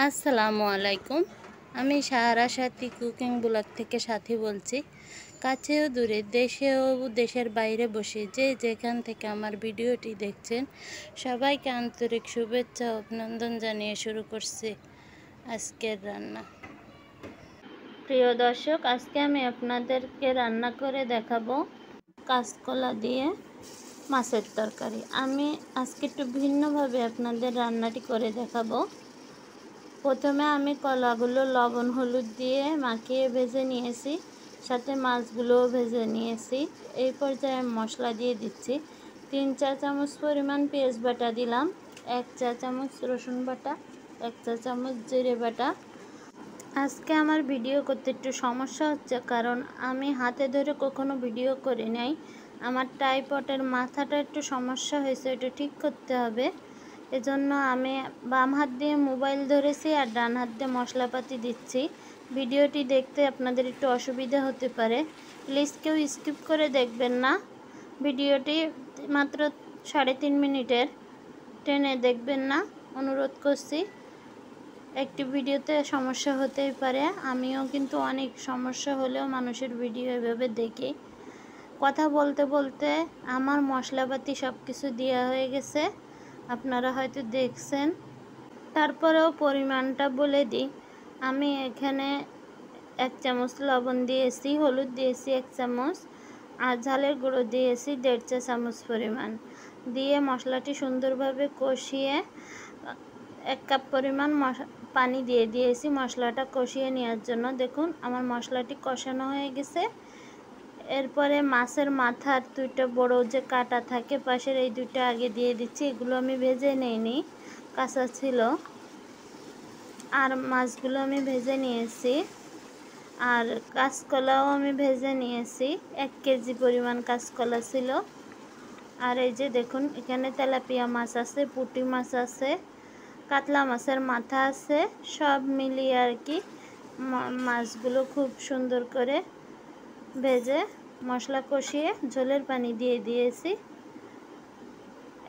আসসালামু আলাইকুম আমি সাহারা সাথী কুকিং ব্লগ থেকে সাথী বলছি কাছেও দূরে দেশেও দেশের বাইরে বসে যে যেখান থেকে আমার ভিডিওটি দেখছেন সবাইকে আন্তরিক শুভেচ্ছা অভিনন্দন জানিয়ে শুরু করছি আজকের রান্না প্রিয় দর্শক আজকে আমি আপনাদেরকে রান্না করে দেখাবো কাঁচকলা দিয়ে মাছের তরকারি আমি আজকে একটু ভিন্নভাবে আপনাদের রান্নাটি করে দেখাবো প্রথমে আমি কলাগুলো লবণ হলুদ দিয়ে মাখিয়ে ভেজে নিয়েছি সাথে মাছগুলোও ভেজে নিয়েছি এই পর্যায়ে মশলা দিয়ে দিচ্ছি তিন চা চামচ পরিমাণ পেঁয়াজ বাটা দিলাম এক চা চামচ রসুন বাটা এক চা চামচ জিরে বাটা আজকে আমার ভিডিও করতে একটু সমস্যা হচ্ছে কারণ আমি হাতে ধরে কখনো ভিডিও করি নাই আমার টাইপটের মাথাটা একটু সমস্যা হয়েছে এটা ঠিক করতে হবে এজন্য আমি বাম হাত দিয়ে মোবাইল ধরেছি আর ডান হাত দিয়ে মশলাপাতি দিচ্ছি ভিডিওটি দেখতে আপনাদের একটু অসুবিধা হতে পারে প্লিজ কেউ স্কিপ করে দেখবেন না ভিডিওটি মাত্র সাড়ে তিন মিনিটের টেনে দেখবেন না অনুরোধ করছি একটি ভিডিওতে সমস্যা হতেই পারে আমিও কিন্তু অনেক সমস্যা হলেও মানুষের ভিডিও এভাবে দেখি কথা বলতে বলতে আমার মশলাপাতি সব কিছু দেওয়া হয়ে গেছে আপনারা হয়তো দেখছেন তারপরেও পরিমাণটা বলে দিই আমি এখানে এক চামচ লবণ দিয়েছি হলুদ দিয়েছি এক চামচ আর ঝালের গুঁড়ো দিয়েছি দেড় চা চামচ পরিমাণ দিয়ে মশলাটি সুন্দরভাবে কষিয়ে এক কাপ পরিমাণ পানি দিয়ে দিয়েছি মশলাটা কষিয়ে নেওয়ার জন্য দেখুন আমার মশলাটি কষানো হয়ে গেছে এরপরে মাছের মাথার দুইটা বড় যে কাটা থাকে পাশের এই দুইটা আগে দিয়ে দিচ্ছি এগুলো আমি ভেজে নিইনি কাঁচা ছিল আর মাছগুলো আমি ভেজে নিয়েছি আর কাঁচকলাও আমি ভেজে নিয়েছি এক কেজি পরিমাণ কাঁচকলা ছিল আর এই যে দেখুন এখানে তেলাপিয়া মাছ আছে পুটি মাছ আছে কাতলা মাছের মাথা আছে সব মিলিয়ে আর কি মাছগুলো খুব সুন্দর করে ভেজে মশলা কষিয়ে ঝোলের পানি দিয়ে দিয়েছি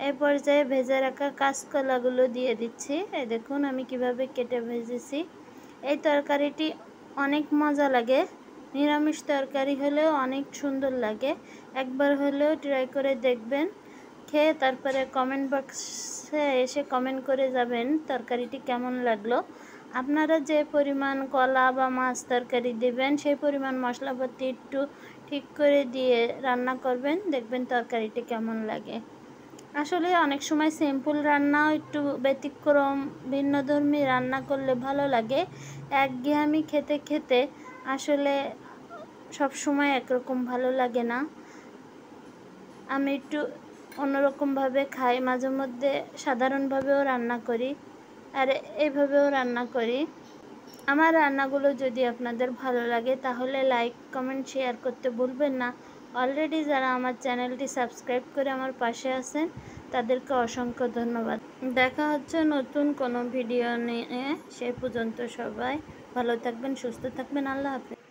এ পর্যায়ে ভেজে রাখা কাঁচকলাগুলো দিয়ে দিচ্ছি এই দেখুন আমি কিভাবে কেটে ভেজেছি এই তরকারিটি অনেক মজা লাগে নিরামিষ তরকারি হলেও অনেক সুন্দর লাগে একবার হলেও ট্রাই করে দেখবেন খেয়ে তারপরে কমেন্ট বক্সে এসে কমেন্ট করে যাবেন তরকারিটি কেমন লাগলো আপনারা যে পরিমাণ কলা বা মাছ তরকারি দেবেন সেই পরিমাণ মশলাপাতি একটু ঠিক করে দিয়ে রান্না করবেন দেখবেন তরকারিটি কেমন লাগে আসলে অনেক সময় সিম্পল রান্নাও একটু ব্যতিক্রম ভিন্নধর্মী রান্না করলে ভালো লাগে একঘেয়ামি খেতে খেতে আসলে সব সময় একরকম ভালো লাগে না আমি একটু অন্যরকমভাবে খাই মাঝে মধ্যে সাধারণভাবেও রান্না করি আর এভাবেও রান্না করি আমার রান্নাগুলো যদি আপনাদের ভালো লাগে তাহলে লাইক কমেন্ট শেয়ার করতে ভুলবেন না অলরেডি যারা আমার চ্যানেলটি সাবস্ক্রাইব করে আমার পাশে আছেন তাদেরকে অসংখ্য ধন্যবাদ দেখা হচ্ছে নতুন কোনো ভিডিও নিয়ে সে পর্যন্ত সবাই ভালো থাকবেন সুস্থ থাকবেন আল্লাহ হাফেজ